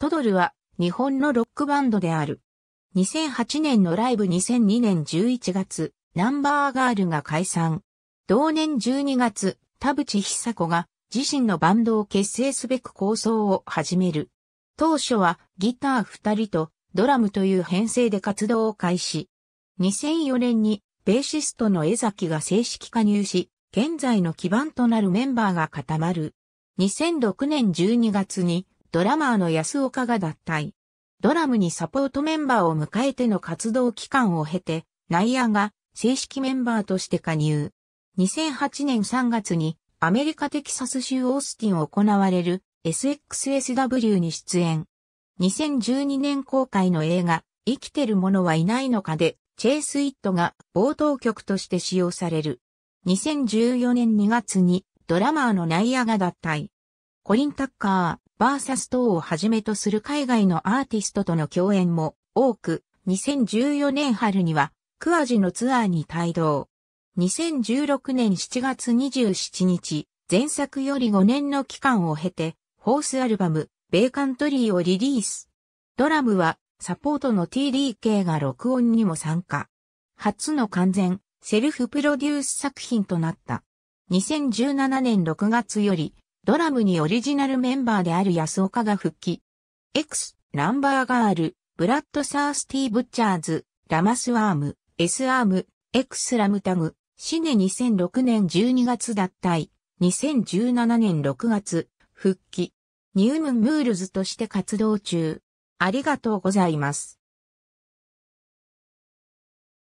トドルは日本のロックバンドである。2008年のライブ2002年11月、ナンバーガールが解散。同年12月、田淵久子が自身のバンドを結成すべく構想を始める。当初はギター二人とドラムという編成で活動を開始。2004年にベーシストの江崎が正式加入し、現在の基盤となるメンバーが固まる。2006年12月にドラマーの安岡が脱退。ドラムにサポートメンバーを迎えての活動期間を経て、ナイアが正式メンバーとして加入。2008年3月にアメリカテキサス州オースティンを行われる SXSW に出演。2012年公開の映画、生きてる者はいないのかで、チェイス・イットが冒頭曲として使用される。2014年2月にドラマーのナイアが脱退。コリン・タッカー。バーサス等をはじめとする海外のアーティストとの共演も多く、2014年春には、クアジのツアーに帯同。2016年7月27日、前作より5年の期間を経て、ホースアルバム、ベイカントリーをリリース。ドラムは、サポートの TDK が録音にも参加。初の完全、セルフプロデュース作品となった。2017年6月より、ドラムにオリジナルメンバーである安岡が復帰。X、ナンバーガール、ブラッドサースティー・ブッチャーズ、ラマスアーム、S アーム、X ラムタグ、シネ2006年12月脱退、2017年6月、復帰、ニュームムールズとして活動中。ありがとうございます。